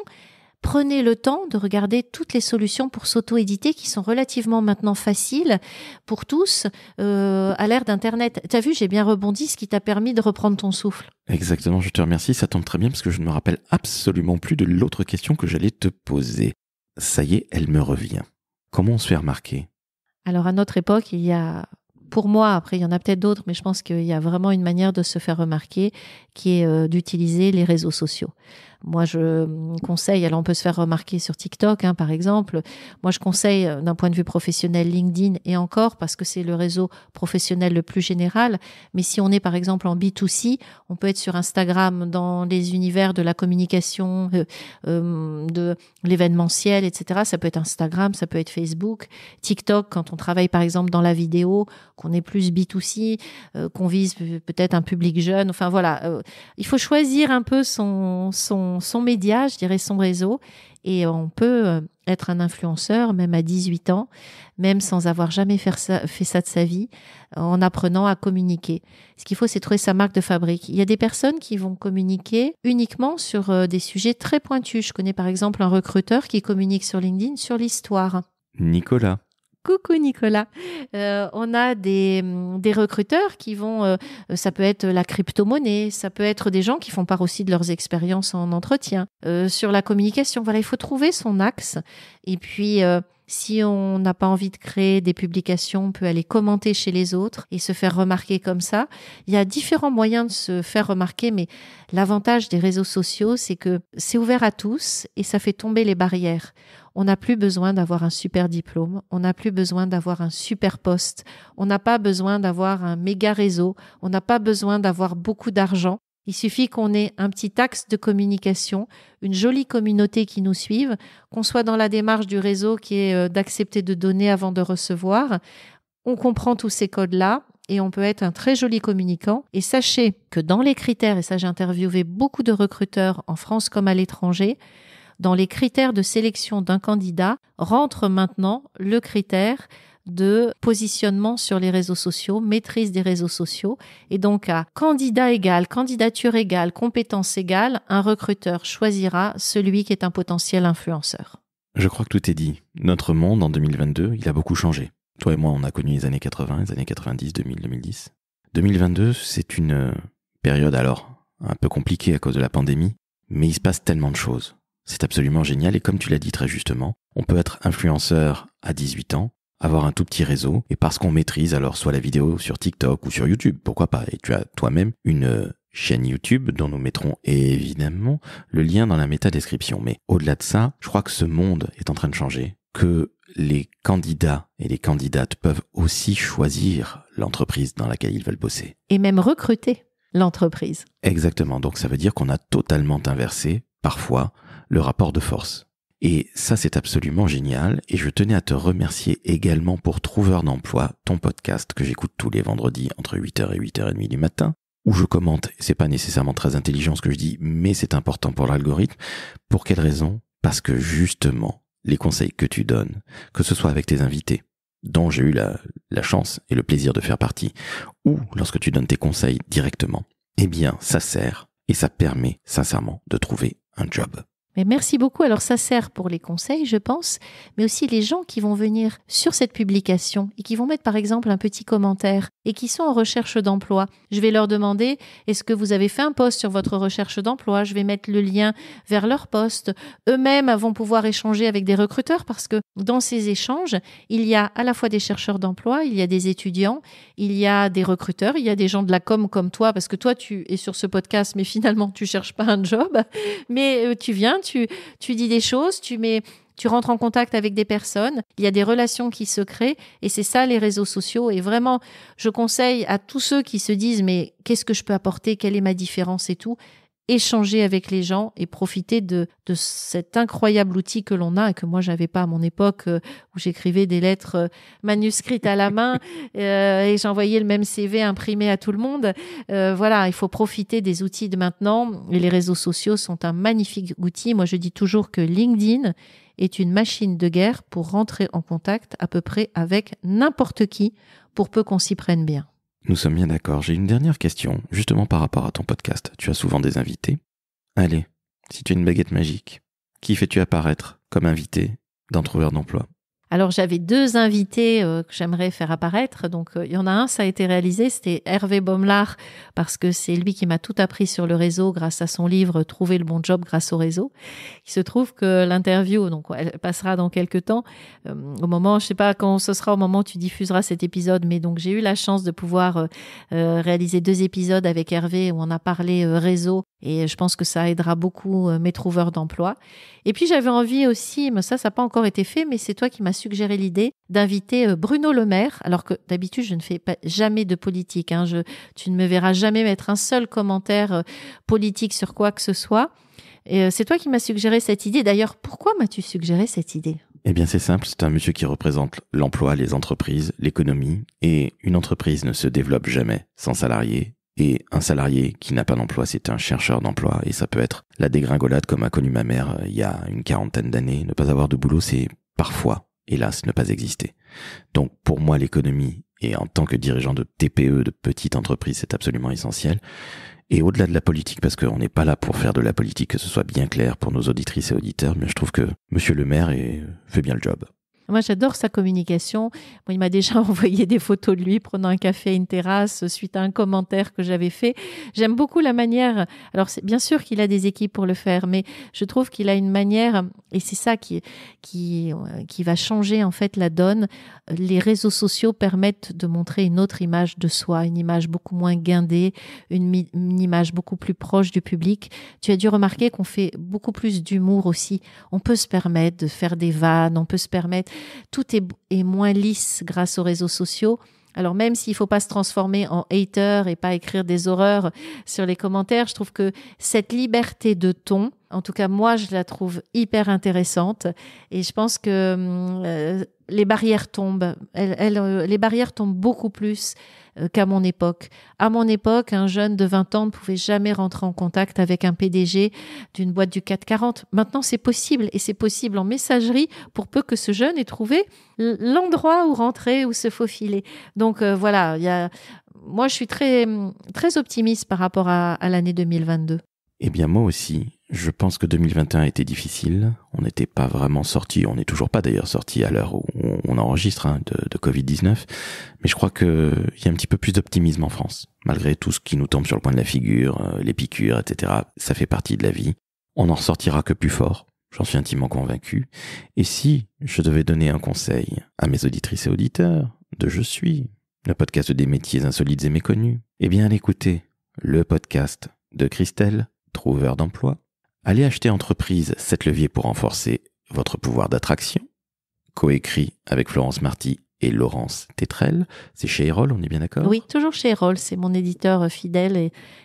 A: prenez le temps de regarder toutes les solutions pour s'auto-éditer qui sont relativement maintenant faciles pour tous euh, à l'ère d'Internet. T'as vu, j'ai bien rebondi, ce qui t'a permis de reprendre ton souffle.
B: Exactement, je te remercie, ça tombe très bien parce que je ne me rappelle absolument plus de l'autre question que j'allais te poser. Ça y est, elle me revient. Comment on se fait remarquer
A: Alors à notre époque, il y a pour moi, après, il y en a peut-être d'autres, mais je pense qu'il y a vraiment une manière de se faire remarquer qui est euh, d'utiliser les réseaux sociaux. Moi, je conseille, alors on peut se faire remarquer sur TikTok, hein, par exemple. Moi, je conseille euh, d'un point de vue professionnel LinkedIn et encore parce que c'est le réseau professionnel le plus général. Mais si on est, par exemple, en B2C, on peut être sur Instagram dans les univers de la communication, euh, euh, de l'événementiel, etc. Ça peut être Instagram, ça peut être Facebook, TikTok, quand on travaille, par exemple, dans la vidéo, qu'on est plus B2C, qu'on vise peut-être un public jeune. Enfin, voilà. il faut choisir un peu son, son son, média, je dirais son réseau, et on peut euh, être un influenceur même à 18 ans, même sans avoir jamais ça, fait ça de sa vie, euh, en apprenant à communiquer. Ce qu'il faut, c'est trouver sa marque de fabrique. Il y a des personnes qui vont communiquer uniquement sur euh, des sujets très pointus. Je connais par exemple un recruteur qui communique sur LinkedIn sur l'histoire. Nicolas. Coucou Nicolas. Euh, on a mm, des, recruteurs qui vont, euh, euh, ça peut être la crypto-monnaie, ça peut être des gens qui font part aussi de leurs expériences en entretien, sur la communication. Voilà, il faut trouver son axe. Et puis, si on n'a pas envie de créer des publications, on peut aller commenter chez les autres et se faire remarquer comme ça. Il y a différents moyens de se faire remarquer, mais l'avantage des réseaux sociaux, c'est que c'est ouvert à tous et ça fait tomber les barrières. On n'a plus besoin d'avoir un super diplôme, on n'a plus besoin d'avoir un super poste, on n'a pas besoin d'avoir un méga réseau, on n'a pas besoin d'avoir beaucoup d'argent. Il suffit qu'on ait un petit axe de communication, une jolie communauté qui nous suive, qu'on soit dans la démarche du réseau qui est euh, d'accepter de donner avant de recevoir. On comprend tous ces codes-là, et on peut être un très joli communicant. Et sachez que dans les critères, et ça j'ai interviewé beaucoup de recruteurs en France comme à l'étranger, dans les critères de sélection d'un candidat rentre maintenant le critère de positionnement sur les réseaux sociaux, maîtrise des réseaux sociaux. Et donc, à candidat égal, candidature égale, compétence égale, un recruteur choisira celui qui est un potentiel influenceur.
B: Je crois que tout est dit. Notre monde en 2022, il a beaucoup changé. Toi et moi, on a connu les années 80, les années 90, 2000, 2010. 2022, c'est une euh, période alors un peu compliquée à cause de la pandémie, mais il se passe tellement de choses. C'est absolument génial et comme tu l'as dit très justement, on peut être influenceur à 18 ans, avoir un tout petit réseau et parce qu'on maîtrise alors soit la vidéo sur TikTok ou sur YouTube, pourquoi pas, et tu as toi-même une euh, chaîne YouTube dont nous mettrons évidemment le lien dans la méta-description. Mais au-delà de ça, je crois que ce monde est en train de changer, que les candidats et les candidates peuvent aussi choisir l'entreprise dans laquelle ils veulent bosser.
A: Et même recruter l'entreprise.
B: Exactement, donc ça veut dire qu'on a totalement inversé parfois le rapport de force. Et ça, c'est absolument génial. Et je tenais à te remercier également pour Trouveur d'emploi, ton podcast que j'écoute tous les vendredis entre 8h et 8h30 du matin, où je commente, c'est pas nécessairement très intelligent ce que je dis, mais c'est important pour l'algorithme. Pour quelle raison? Parce que justement, les conseils que tu donnes, que ce soit avec tes invités, dont j'ai eu la, la chance et le plaisir de faire partie, ou lorsque tu donnes tes conseils directement, eh bien, ça sert et ça permet sincèrement de trouver un job.
A: Mais merci beaucoup. Alors ça sert pour les conseils, je pense, mais aussi les gens qui vont venir sur cette publication et qui vont mettre par exemple un petit commentaire et qui sont en recherche d'emploi. Je vais leur demander est-ce que vous avez fait un post sur votre recherche d'emploi Je vais mettre le lien vers leur poste. Eux-mêmes vont pouvoir échanger avec des recruteurs parce que dans ces échanges, il y a à la fois des chercheurs d'emploi, il y a des étudiants, il y a des recruteurs, il y a des gens de la com comme toi parce que toi tu es sur ce podcast mais finalement tu cherches pas un job, mais euh, tu viens tu, dis des choses, tu mets tu rentres en contact avec des personnes, il y a des relations qui se créent et c'est ça les réseaux sociaux. Et vraiment, je conseille à tous ceux qui se disent mais qu'est-ce que je peux apporter, quelle est ma différence et tout, échanger avec les gens et profiter de, de cet incroyable outil que l'on a et que moi j'avais pas à mon époque euh, où j'écrivais des lettres euh, manuscrites à la main euh, et j'envoyais le même CV imprimé à tout le monde. voilà, il faut profiter des outils de maintenant et les réseaux sociaux sont un magnifique outil. Moi je dis toujours que LinkedIn est une machine de guerre pour rentrer en contact à peu près avec n'importe qui pour peu qu'on s'y prenne bien.
B: Nous sommes bien d'accord. J'ai une dernière question, justement par rapport à ton podcast. Tu as souvent des invités. Allez, si tu as une baguette magique, qui fais-tu apparaître comme invité d'un trouveur d'emploi
A: alors j'avais deux invités euh, que j'aimerais faire apparaître. Donc euh, il y en a un, ça a été réalisé, c'était Hervé Bommelard, parce que c'est lui qui m'a tout appris sur le réseau grâce à son livre Trouver le bon job grâce au réseau. Il se trouve que l'interview, donc elle passera dans quelques temps, euh, au moment, je sais pas quand ce sera au moment où tu diffuseras cet épisode, mais donc j'ai eu la chance de pouvoir réaliser deux épisodes avec Hervé où on a parlé réseau et je pense que ça aidera beaucoup mes trouveurs d'emploi. Et puis j'avais envie aussi, mais ça, ça n'a pas encore été fait, mais c'est toi qui m'as suggéré l'idée d'inviter euh, Bruno Le Maire, alors que d'habitude je ne fais jamais de politique. Hein. tu ne me verras jamais mettre un seul commentaire euh, politique sur quoi que ce soit. Et euh, c'est toi qui m'as suggéré cette idée. D'ailleurs, pourquoi m'as-tu suggéré cette idée
B: Eh bien, c'est simple. C'est un monsieur qui représente l'emploi, les entreprises, l'économie. Et une entreprise ne se développe jamais sans salariés. Et un salarié qui n'a pas d'emploi, c'est un chercheur d'emploi. Et ça peut être la dégringolade comme a connu ma mère il y a une quarantaine d'années. Ne pas avoir de boulot, c'est parfois hélas, ne pas exister. Donc pour moi, l'économie, et en tant que dirigeant de TPE, de petite entreprise, c'est absolument essentiel. Et au-delà de la politique, parce qu'on n'est pas là pour faire de la politique, que ce soit bien clair pour nos auditrices et auditeurs, mais je trouve que Monsieur le maire fait bien le job.
A: Moi, j'adore sa communication. il m'a déjà envoyé des photos de lui prenant un café à une terrasse suite à un commentaire que j'avais fait. J'aime beaucoup la manière. Alors, c'est bien sûr qu'il a des équipes pour le faire, mais je trouve qu'il a une manière, et c'est ça qui, qui, euh, qui va changer en fait la donne. Les réseaux sociaux permettent de montrer une autre image de soi, une image beaucoup moins guindée, une image beaucoup plus proche du public. Tu as dû remarquer qu'on fait beaucoup plus d'humour aussi. On peut se permettre de faire des vannes, on peut se permettre. Tout est, moins lisse grâce aux réseaux sociaux. Alors même s'il ne faut pas se transformer en hater et pas écrire des horreurs sur les commentaires, je trouve que cette liberté de ton en tout cas, moi, je la trouve hyper intéressante et je pense que hum, euh, les barrières tombent. Euh, les barrières tombent beaucoup plus euh, qu'à mon époque. À mon époque, un jeune de 20 ans ne pouvait jamais rentrer en contact avec un PDG d'une boîte du 440. Maintenant, c'est possible et c'est possible en messagerie pour peu que ce jeune ait trouvé l'endroit où rentrer, ou se faufiler. Donc voilà, moi, je suis très, très optimiste par rapport à, à l'année 2022.
B: Eh bien, moi aussi. Je pense que 2021 a été difficile. On n'était pas vraiment sorti, on n'est toujours pas d'ailleurs sorti à l'heure où on enregistre hein, de, Covid-19. Mais je crois qu'il y a un petit peu plus d'optimisme en France, malgré tout ce qui nous tombe sur le point de la figure, euh, les piqûres, etc. Ça fait partie de la vie. On n'en ressortira que plus fort, j'en suis intimement convaincu. Et si je devais donner un conseil à mes auditrices et auditeurs de Je suis, le podcast des métiers insolites et méconnus, eh bien écoutez le podcast de Christelle, trouveur d'emploi Allez acheter Entreprise, 7 leviers pour renforcer votre pouvoir d'attraction, coécrit avec Florence Marty et Laurence Tetrel. C'est chez Erol, on est bien d'accord Oui,
A: toujours chez Erol, c'est mon éditeur euh, fidèle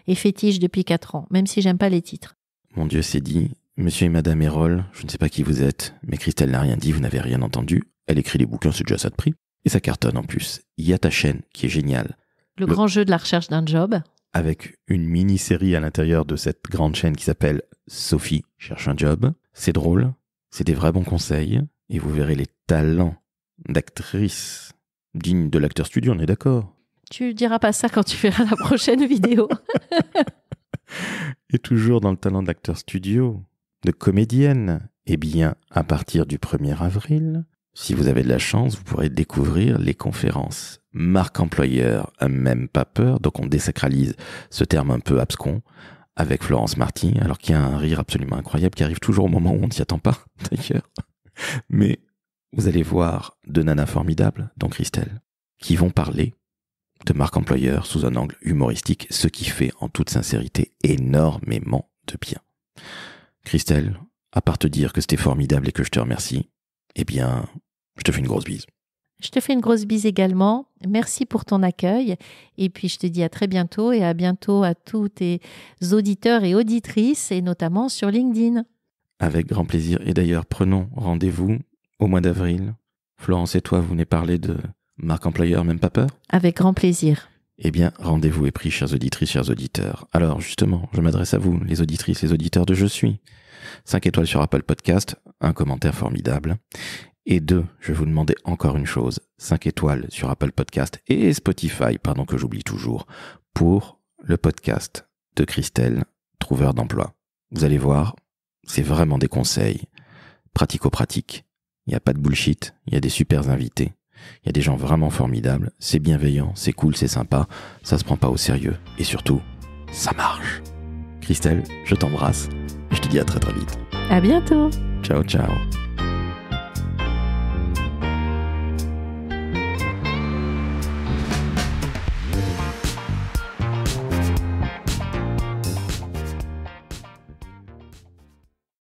A: et, fétiche depuis 4 ans, même si j'aime pas les titres.
B: Mon Dieu, c'est dit. Monsieur et Madame Erol, je ne sais pas qui vous êtes, mais Christelle n'a rien dit, vous n'avez rien entendu. Elle écrit les bouquins, c'est déjà ça de prix. Et ça cartonne en plus. Il y a ta chaîne qui est géniale. Le... grand
A: jeu de la recherche d'un job.
B: Avec une mini-série à l'intérieur de cette grande chaîne qui s'appelle Sophie cherche un job. C'est drôle, c'est des vrais bons conseils, et vous verrez les talents d'actrice digne de l'acteur studio, on est d'accord.
A: Tu diras pas ça quand tu verras la prochaine vidéo.
B: et toujours dans le talent d'acteur studio, de comédienne, eh bien, à partir du 1er avril, si vous avez de la chance, vous pourrez découvrir les conférences. Marque employeur, même pas peur, donc on désacralise ce terme un peu abscon avec Florence Martin, alors qu'il y a un rire absolument incroyable qui arrive toujours au moment où on ne s'y attend pas, d'ailleurs. Mais vous allez voir deux nanas formidables, dont Christelle, qui vont parler de marque employeur sous un angle humoristique, ce qui fait en toute sincérité énormément de bien. Christelle, à part te dire que c'était formidable et que je te remercie, eh bien, je te fais une grosse bise.
A: Je te fais une grosse bise également. Merci pour ton accueil. Et puis, je te dis à très bientôt et à bientôt à tous tes auditeurs et auditrices, et notamment sur LinkedIn.
B: Avec grand plaisir. Et d'ailleurs, prenons rendez-vous au mois d'avril. Florence et toi, vous venez parler de Marc employeur, même pas peur
A: Avec grand plaisir.
B: Eh bien, rendez-vous est pris, chers auditrices, chers auditeurs. Alors, justement, je m'adresse à vous, les auditrices, les auditeurs de Je suis. 5 étoiles sur Apple Podcast, un commentaire formidable. Et deux, je vais vous demander encore une chose, 5 étoiles sur Apple Podcast et Spotify, pardon que j'oublie toujours, pour le podcast de Christelle, trouveur d'emploi. Vous allez voir, c'est vraiment des conseils pratico-pratiques. Il n'y a pas de bullshit, il y a des supers invités, il y a des gens vraiment formidables, c'est bienveillant, c'est cool, c'est sympa, ça se prend pas au sérieux et surtout, ça marche. Christelle, je t'embrasse, je te dis à très très vite. À bientôt. Ciao ciao.